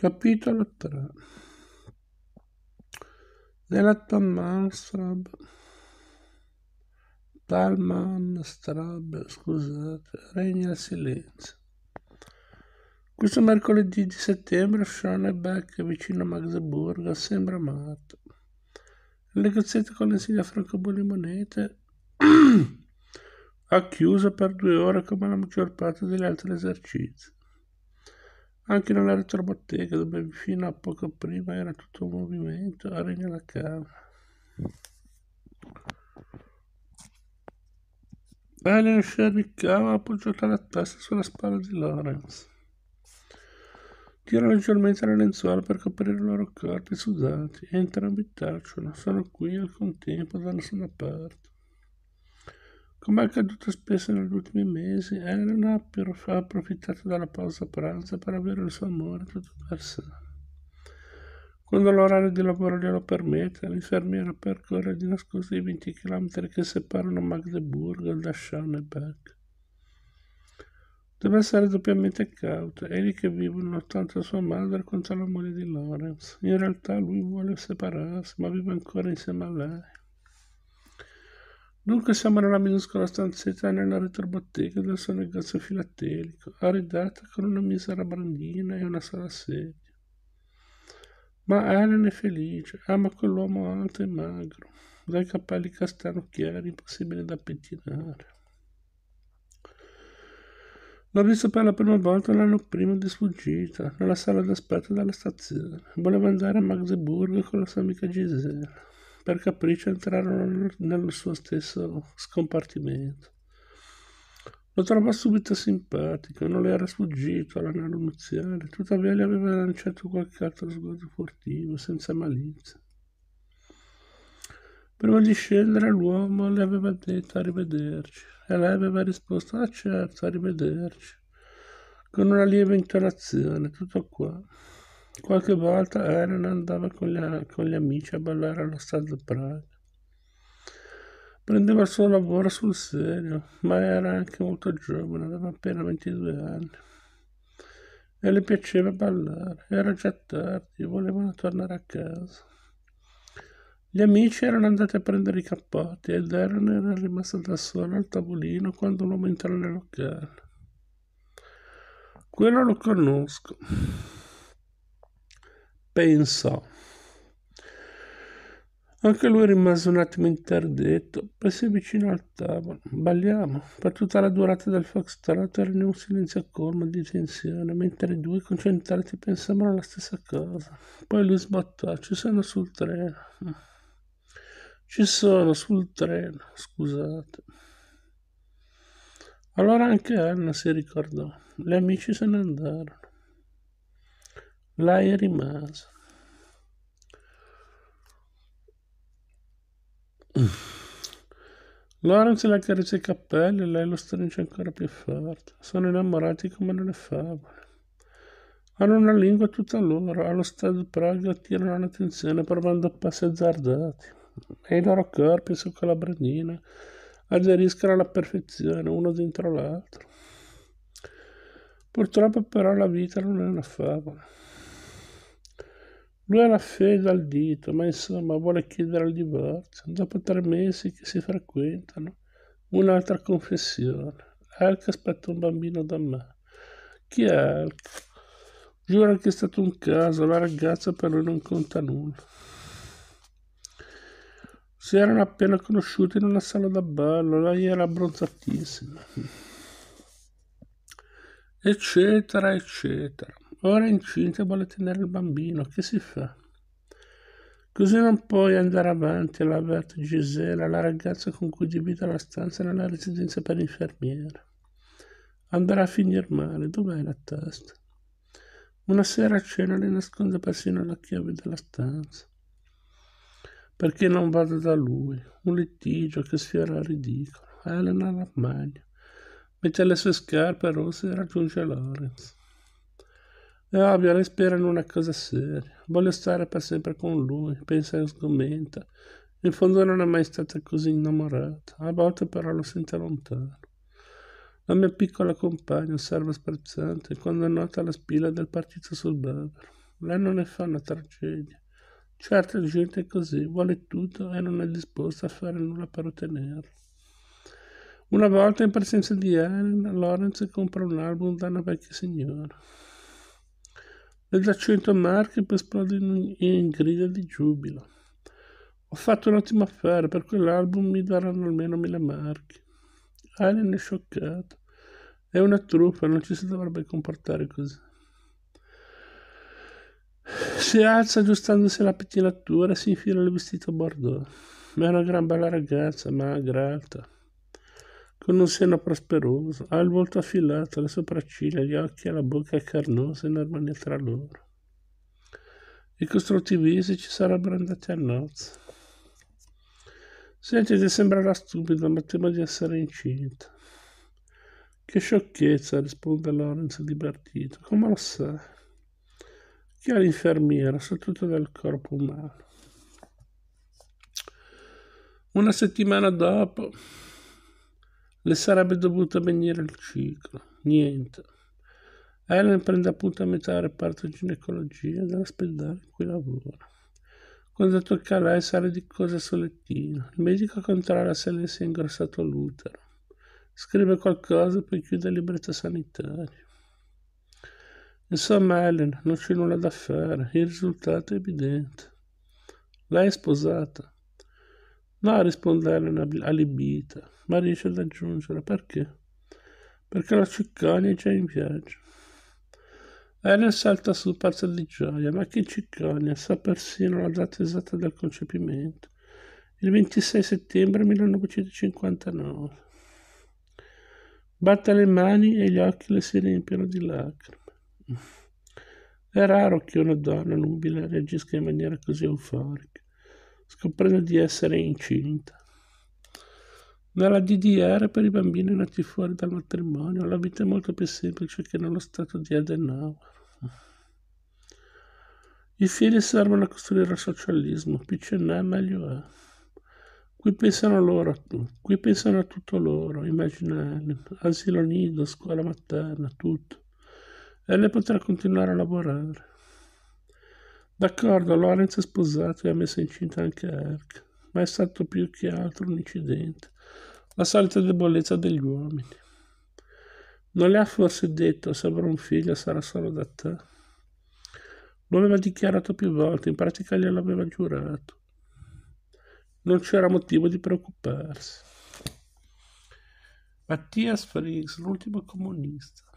Capitolo 3 Nella Tamanstrab Talman Strab, scusate, regna il silenzio. Questo mercoledì di settembre Schonebeck, vicino a Magdeburg, sembra morto. Le cazzette con le l'insegna francobolli monete ha chiuso per due ore come la maggior parte degli altri esercizi. Anche nella retrobottega, dove fino a poco prima era tutto un movimento, regna la calma. Alien scernicava appoggiata la testa sulla spalla di Lorenz. Tira leggermente le lenzuola per coprire i loro corpi sudati entrambi tacciono, sono qui al contempo da nessuna parte. Come è accaduto spesso negli ultimi mesi, Helen ha approfittato della pausa pranzo per avere il suo amore tutto per sé. Quando l'orario di lavoro glielo permette, l'infermiera percorre di nascosto i 20 km che separano Magdeburg da Schöneberg. Deve essere doppiamente cauto, è lì che vivono tanto sua madre quanto la moglie di Lawrence. In realtà lui vuole separarsi, ma vive ancora insieme a lei. Dunque siamo nella minuscola stanzetta nella retrobottega del suo negozio filatelico, arredata con una misera brandina e una sala sedia. Ma Ellen è felice, ama quell'uomo alto e magro, dai capelli castano chiari, impossibile da pettinare. L'ho visto per la prima volta l'anno prima di sfuggita, nella sala d'aspetto della stazione. Voleva andare a Magdeburg con la sua amica Gisela per capriccio entrarono nel suo stesso scompartimento. Lo trovò subito simpatico, non le era sfuggito all'anello nuziale, tuttavia gli aveva lanciato qualche altro sguardo furtivo, senza malizia. Prima di scendere l'uomo le aveva detto arrivederci e lei aveva risposto ah certo, arrivederci, con una lieve intonazione, tutto qua. Qualche volta Aaron eh, andava con gli, con gli amici a ballare allo Stade Praga. Prendeva il suo lavoro sul serio, ma era anche molto giovane, aveva appena 22 anni. E le piaceva ballare, era già tardi, volevano tornare a casa. Gli amici erano andati a prendere i cappotti ed Aaron era rimasto da solo al tavolino quando un uomo entrò nel locale. Quello lo conosco pensò. Anche lui rimase un attimo interdetto, poi si avvicinò al tavolo. Balliamo. Per tutta la durata del foxtrot era in un silenzio colmo di tensione, mentre i due concentrati pensavano alla stessa cosa. Poi lui sbattò, ci sono sul treno. Ci sono sul treno, scusate. Allora anche Anna si ricordò. Gli amici se ne andarono là mm. è rimasto. Lawrence le accarezza i capelli e lei lo stringe ancora più forte. Sono innamorati come nelle favole. Hanno una lingua tutta loro, allo stadio Praga attirano l'attenzione provando a passi azzardati. E i loro corpi su quella brandina aderiscono alla perfezione, uno dentro l'altro. Purtroppo però la vita non è una favola. Lui ha era fede al dito, ma insomma vuole chiedere il divorzio. Dopo tre mesi che si frequentano, un'altra confessione. Alc aspetta un bambino da me. Chi è Alc? Giura che è stato un caso, la ragazza per lui non conta nulla. Si erano appena conosciuti in una sala da ballo, lei era abbronzatissima. Eccetera, eccetera. Ora è incinta e vuole tenere il bambino, che si fa? Così non puoi andare avanti, l'ha avverto Gisela, la ragazza con cui divida la stanza nella residenza per infermiera. Andrà a finire male, dov'è la testa? Una sera a cena le nasconde persino la chiave della stanza. Perché non vado da lui? Un litigio che sfiora il ridicolo. Elena rammaglia, mette le sue scarpe rosse e raggiunge Lorenz ovvio, lei spera in una cosa seria. Voglio stare per sempre con lui, pensa e sgomenta. In fondo non è mai stata così innamorata, a volte però lo sente lontano. La mia piccola compagna osserva sprezzante quando nota la spilla del partito sul bavero. Lei non ne fa una tragedia. Certa gente è così, vuole tutto e non è disposta a fare nulla per ottenerlo. Una volta in presenza di Ellen, Lawrence compra un album da una vecchia signora e da 100 marche per esplodere in, in grida di giubilo. Ho fatto un ottimo affare, per quell'album mi daranno almeno mille marche. Alien è scioccato. È una truffa, non ci si dovrebbe comportare così. Si alza aggiustandosi la pettinatura e si infila il vestito a bordeaux. Ma è una gran bella ragazza, magra, alta con un seno prosperoso, ha il volto affilato, le sopracciglia, gli occhi e la bocca carnosa in armonia tra loro. I costruttivisti ci sarebbero andati a nozze. Senti, ti sembrerà stupido, ma temo di essere incinta. Che sciocchezza, risponde Lorenzo divertito. Come lo sa? Chi è l'infermiera, soprattutto del corpo umano? Una settimana dopo, le sarebbe dovuto venire il ciclo. Niente. Ellen prende appunto a metà reparto di ginecologia dell'ospedale in cui lavora. Quando tocca a lei sale di cosa sul lettino. Il medico controlla se le si è ingrossato l'utero. Scrive qualcosa e poi chiude il libretto sanitario. Insomma, Ellen, non c'è nulla da fare, il risultato è evidente. Lei è sposata, va a rispondere allibita, ma riesce ad aggiungere perché? Perché la ciccagna è già in viaggio. Ellen eh, salta su pazza di gioia, ma che ciccagna sa persino la data esatta del concepimento, il 26 settembre 1959. Batte le mani e gli occhi le si riempiono di lacrime. È raro che una donna nubile reagisca in maniera così euforica scoprendo di essere incinta. Nella DDR per i bambini nati fuori dal matrimonio la vita è molto più semplice che nello stato di Adenauer. I figli servono a costruire il socialismo, più ce n'è meglio è. Eh. Qui pensano loro a tutto, qui pensano a tutto loro, immaginare, asilo nido, scuola materna, tutto. E lei potrà continuare a lavorare. D'accordo, Lorenz è sposato e ha messo incinta anche Eric, ma è stato più che altro un incidente, la solita debolezza degli uomini. Non le ha forse detto se avrò un figlio sarà solo da te? Lo aveva dichiarato più volte, in pratica glielo aveva giurato. Non c'era motivo di preoccuparsi. Mattias Frings, l'ultimo comunista.